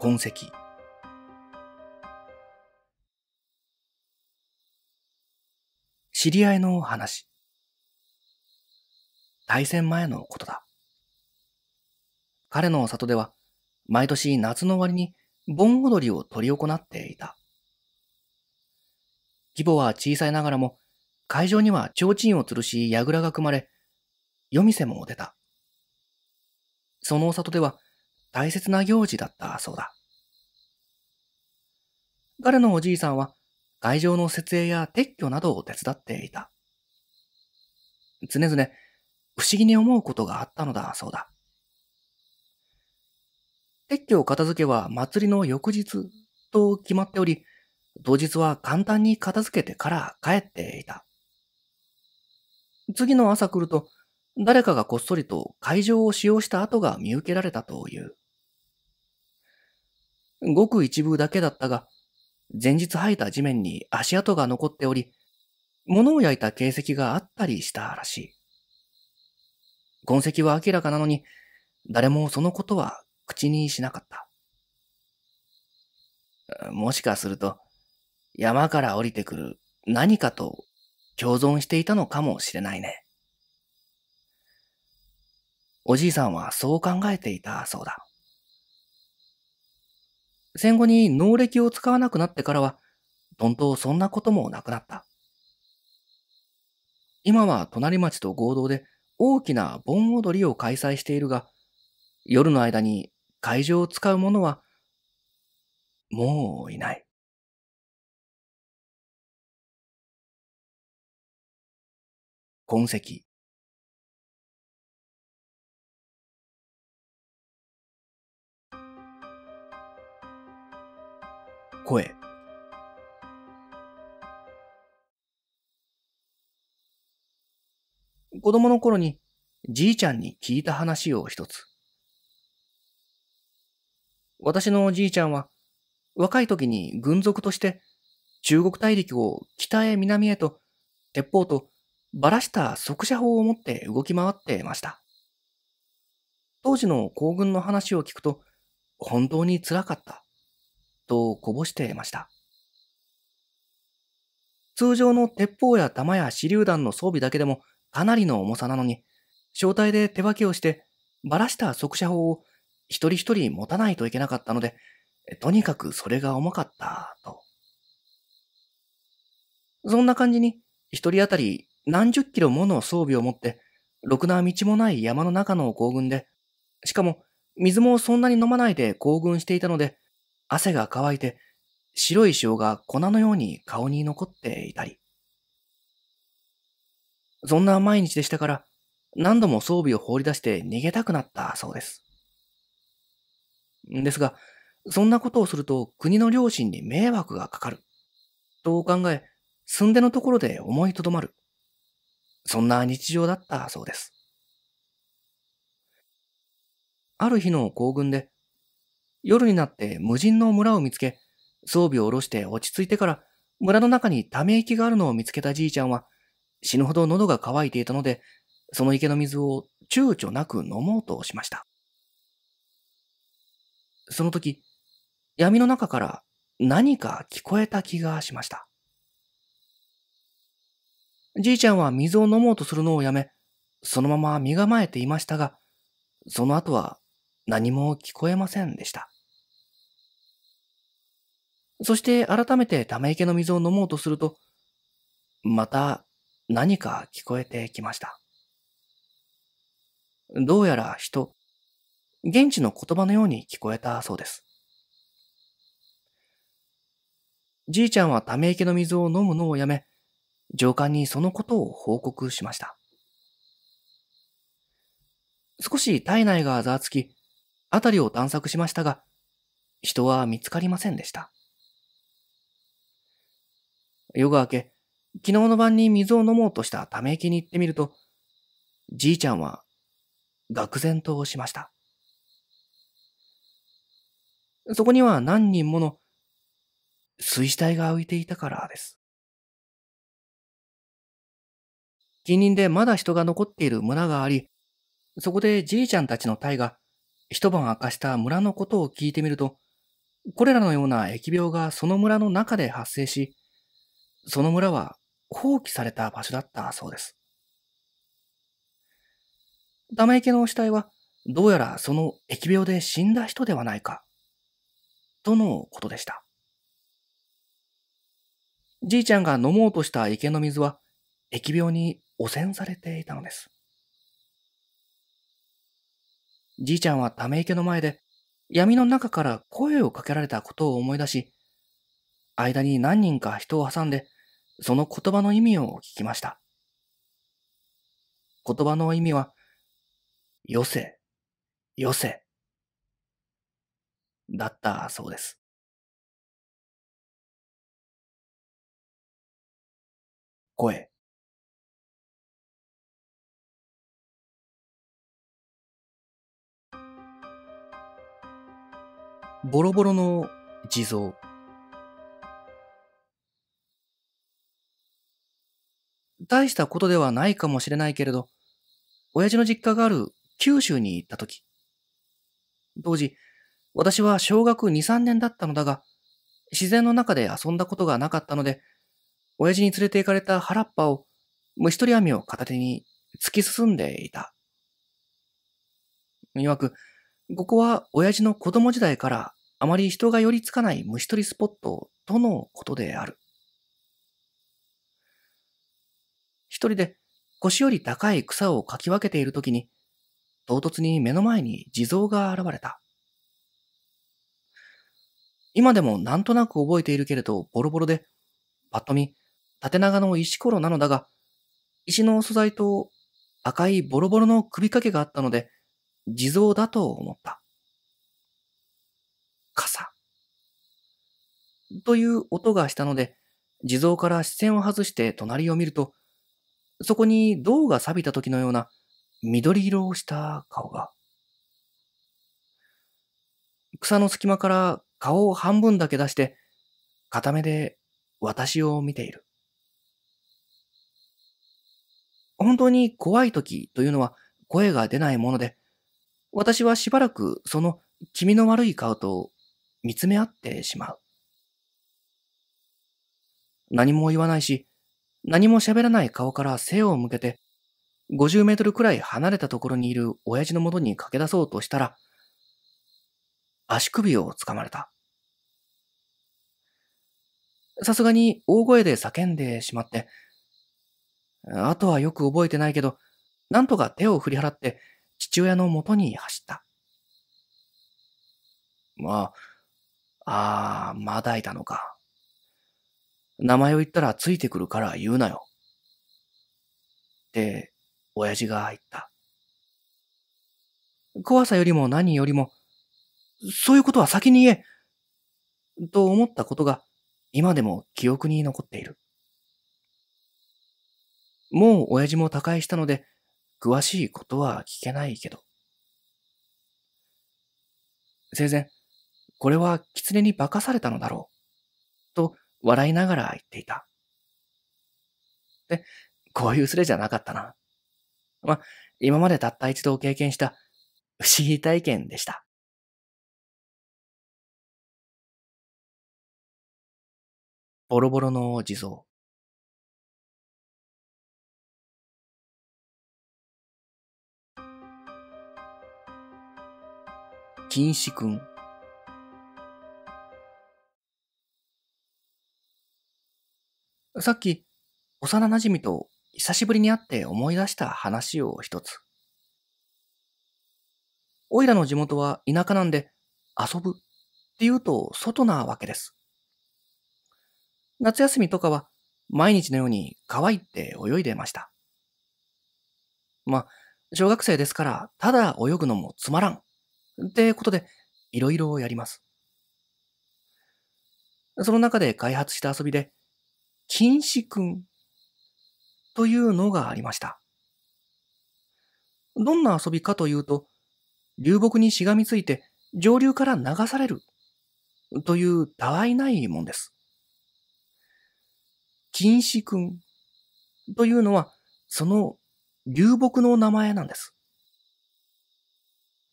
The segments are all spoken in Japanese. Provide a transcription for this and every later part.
痕跡知り合いの話大戦前のことだ彼の里では毎年夏の終わりに盆踊りを執り行っていた規模は小さいながらも会場には提灯を吊るし櫓が組まれ夜店も出たその里では大切な行事だったそうだ。彼のおじいさんは会場の設営や撤去などを手伝っていた。常々不思議に思うことがあったのだそうだ。撤去を片付けは祭りの翌日と決まっており、当日は簡単に片付けてから帰っていた。次の朝来ると、誰かがこっそりと会場を使用した跡が見受けられたという。ごく一部だけだったが、前日吐いた地面に足跡が残っており、物を焼いた形跡があったりしたらしい。痕跡は明らかなのに、誰もそのことは口にしなかった。もしかすると、山から降りてくる何かと共存していたのかもしれないね。おじいさんはそう考えていたそうだ。戦後に能力を使わなくなってからは、どんとそんなこともなくなった。今は隣町と合同で大きな盆踊りを開催しているが、夜の間に会場を使う者は、もういない。痕跡。声。子供の頃にじいちゃんに聞いた話を一つ。私のじいちゃんは若い時に軍属として中国大陸を北へ南へと鉄砲とばらした速射砲を持って動き回ってました。当時の行軍の話を聞くと本当につらかった。とこぼしていました。通常の鉄砲や弾や手榴弾の装備だけでもかなりの重さなのに、小隊で手分けをして、ばらした速射砲を一人一人持たないといけなかったので、とにかくそれが重かった、と。そんな感じに、一人当たり何十キロもの装備を持って、ろくな道もない山の中の行軍で、しかも水もそんなに飲まないで行軍していたので、汗が乾いて白い塩が粉のように顔に残っていたり。そんな毎日でしたから何度も装備を放り出して逃げたくなったそうです。ですが、そんなことをすると国の両親に迷惑がかかる。と考え、寸でのところで思いとどまる。そんな日常だったそうです。ある日の行軍で、夜になって無人の村を見つけ、装備を下ろして落ち着いてから村の中にため息があるのを見つけたじいちゃんは死ぬほど喉が渇いていたので、その池の水を躊躇なく飲もうとしました。その時、闇の中から何か聞こえた気がしました。じいちゃんは水を飲もうとするのをやめ、そのまま身構えていましたが、その後は何も聞こえませんでした。そして改めてため池の水を飲もうとすると、また何か聞こえてきました。どうやら人、現地の言葉のように聞こえたそうです。じいちゃんはため池の水を飲むのをやめ、上官にそのことを報告しました。少し体内がざわつき、辺りを探索しましたが、人は見つかりませんでした。夜が明け、昨日の晩に水を飲もうとしたため息に行ってみると、じいちゃんは、愕然としました。そこには何人もの水死体が浮いていたからです。近隣でまだ人が残っている村があり、そこでじいちゃんたちの隊が一晩明かした村のことを聞いてみると、これらのような疫病がその村の中で発生し、その村は放棄された場所だったそうです。玉め池の死体は、どうやらその疫病で死んだ人ではないか、とのことでした。じいちゃんが飲もうとした池の水は、疫病に汚染されていたのです。じいちゃんはため池の前で闇の中から声をかけられたことを思い出し、間に何人か人を挟んで、その言葉の意味を聞きました。言葉の意味は、よせ、よせ、だったそうです。声。ボロボロの地蔵。大したことではないかもしれないけれど、親父の実家がある九州に行った時。当時、私は小学2、3年だったのだが、自然の中で遊んだことがなかったので、親父に連れて行かれた原っぱを虫取り網を片手に突き進んでいた。いわく、ここは親父の子供時代からあまり人が寄りつかない虫取りスポットとのことである。一人で腰より高い草をかき分けているときに、唐突に目の前に地蔵が現れた。今でもなんとなく覚えているけれどボロボロで、ぱっと見縦長の石ころなのだが、石の素材と赤いボロボロの首掛けがあったので、地蔵だと思った。傘。という音がしたので、地蔵から視線を外して隣を見ると、そこに銅が錆びた時のような緑色をした顔が。草の隙間から顔を半分だけ出して、片目で私を見ている。本当に怖い時というのは声が出ないもので、私はしばらくその気味の悪い顔と見つめ合ってしまう。何も言わないし、何も喋らない顔から背を向けて、50メートルくらい離れたところにいる親父の元に駆け出そうとしたら、足首をつかまれた。さすがに大声で叫んでしまって、あとはよく覚えてないけど、なんとか手を振り払って父親の元に走った。まあ、ああ、まだいたのか。名前を言ったらついてくるから言うなよ。って、親父が言った。怖さよりも何よりも、そういうことは先に言えと思ったことが今でも記憶に残っている。もう親父も他界したので、詳しいことは聞けないけど。生前、これは狐に化かされたのだろう。と笑いながら言っていた。で、こういうすれじゃなかったな。まあ、今までたった一度経験した不思議体験でした。ボロボロの地蔵。金止くん。さっき、幼馴染と久しぶりに会って思い出した話を一つ。おいらの地元は田舎なんで、遊ぶって言うと外なわけです。夏休みとかは毎日のようにわいって泳いでました。まあ、小学生ですから、ただ泳ぐのもつまらん。ってことで、いろいろやります。その中で開発した遊びで、禁止くんというのがありました。どんな遊びかというと、流木にしがみついて上流から流されるというたわいないもんです。禁止くんというのはその流木の名前なんです。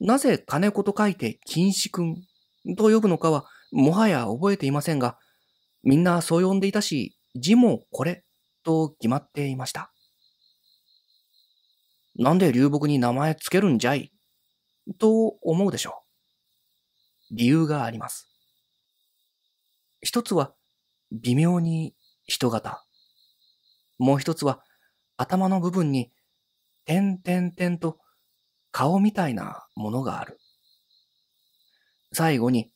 なぜ金子と書いて金子くんと呼ぶのかはもはや覚えていませんが、みんなそう呼んでいたし、字もこれと決まっていました。なんで流木に名前つけるんじゃいと思うでしょう。理由があります。一つは微妙に人型。もう一つは頭の部分に点々点と顔みたいなものがある。最後に、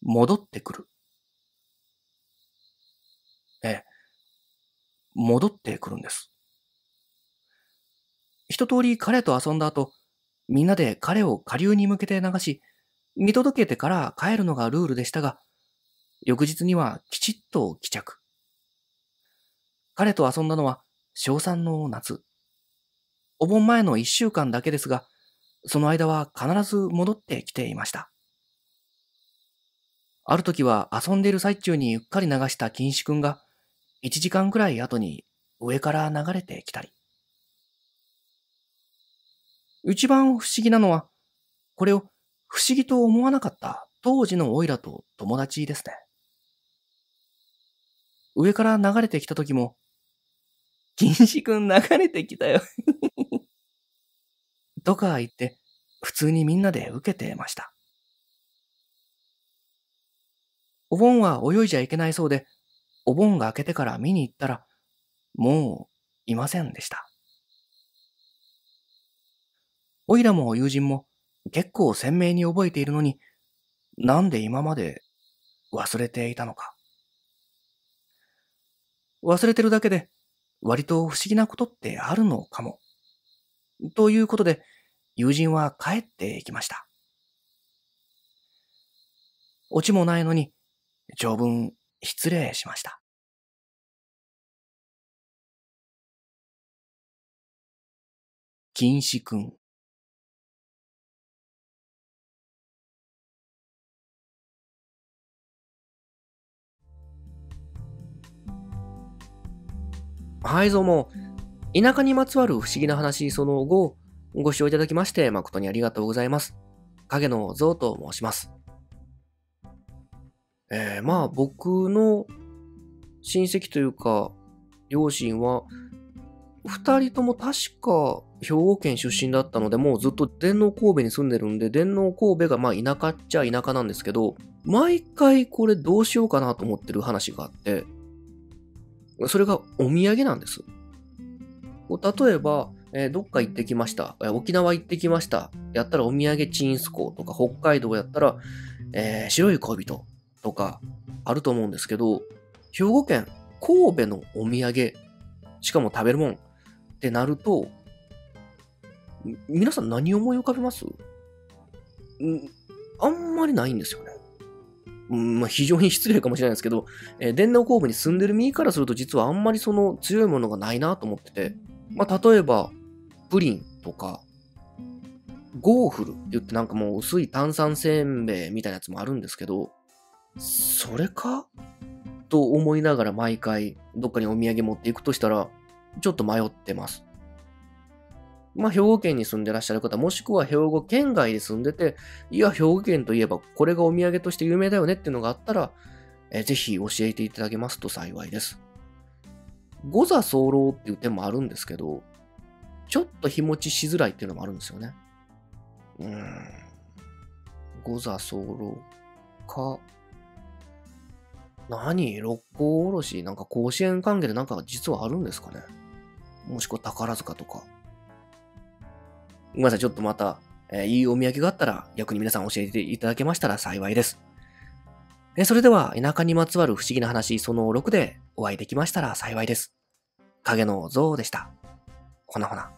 戻ってくる。ええ、戻ってくるんです。一通り彼と遊んだ後、みんなで彼を下流に向けて流し、見届けてから帰るのがルールでしたが、翌日にはきちっと帰着。彼と遊んだのは、小3の夏。お盆前の一週間だけですが、その間は必ず戻ってきていました。ある時は遊んでいる最中にうっかり流した金子くんが、1時間くらい後に上から流れてきたり。一番不思議なのは、これを不思議と思わなかった当時のオイラと友達ですね。上から流れてきた時も、金子くん流れてきたよとか言って、普通にみんなで受けてました。お盆は泳いじゃいけないそうで、お盆が明けてから見に行ったら、もういませんでした。おいらも友人も結構鮮明に覚えているのに、なんで今まで忘れていたのか。忘れてるだけで割と不思議なことってあるのかも。ということで、友人は帰っていきました。オチもないのに、長文失礼しました。金子くん。はい、どうも。田舎にまつわる不思議な話その後、ご視聴いただきまして誠にありがとうございます。影の像と申します。えー、まあ僕の親戚というか、両親は、二人とも確か兵庫県出身だったので、もうずっと電脳神戸に住んでるんで、電脳神戸がまあ田舎っちゃ田舎なんですけど、毎回これどうしようかなと思ってる話があって、それがお土産なんです。例えば、えー、どっか行ってきました、えー、沖縄行ってきました。やったらお土産チンスコとか、北海道やったら、えー、白い恋人とかあると思うんですけど、兵庫県、神戸のお土産、しかも食べるもんってなると、皆さん何思い浮かべますんあんまりないんですよね。うんまあ、非常に失礼かもしれないですけど、えー、電脳神戸に住んでる身からすると実はあんまりその強いものがないなと思ってて、まあ、例えば、プリンとか、ゴーフルって言ってなんかもう薄い炭酸せんべいみたいなやつもあるんですけど、それかと思いながら毎回どっかにお土産持っていくとしたら、ちょっと迷ってます。まあ、兵庫県に住んでらっしゃる方、もしくは兵庫県外に住んでて、いや、兵庫県といえばこれがお土産として有名だよねっていうのがあったら、えー、ぜひ教えていただけますと幸いです。五座候っていう点もあるんですけど、ちょっと日持ちしづらいっていうのもあるんですよね。うん。五座候か、何六甲おろしなんか甲子園関係でなんか実はあるんですかねもしくは宝塚とか。ごめんなさい、ちょっとまた、えー、いいお土産があったら、逆に皆さん教えていただけましたら幸いです。えー、それでは、田舎にまつわる不思議な話、その6でお会いできましたら幸いです。影の像でした。ほなほな。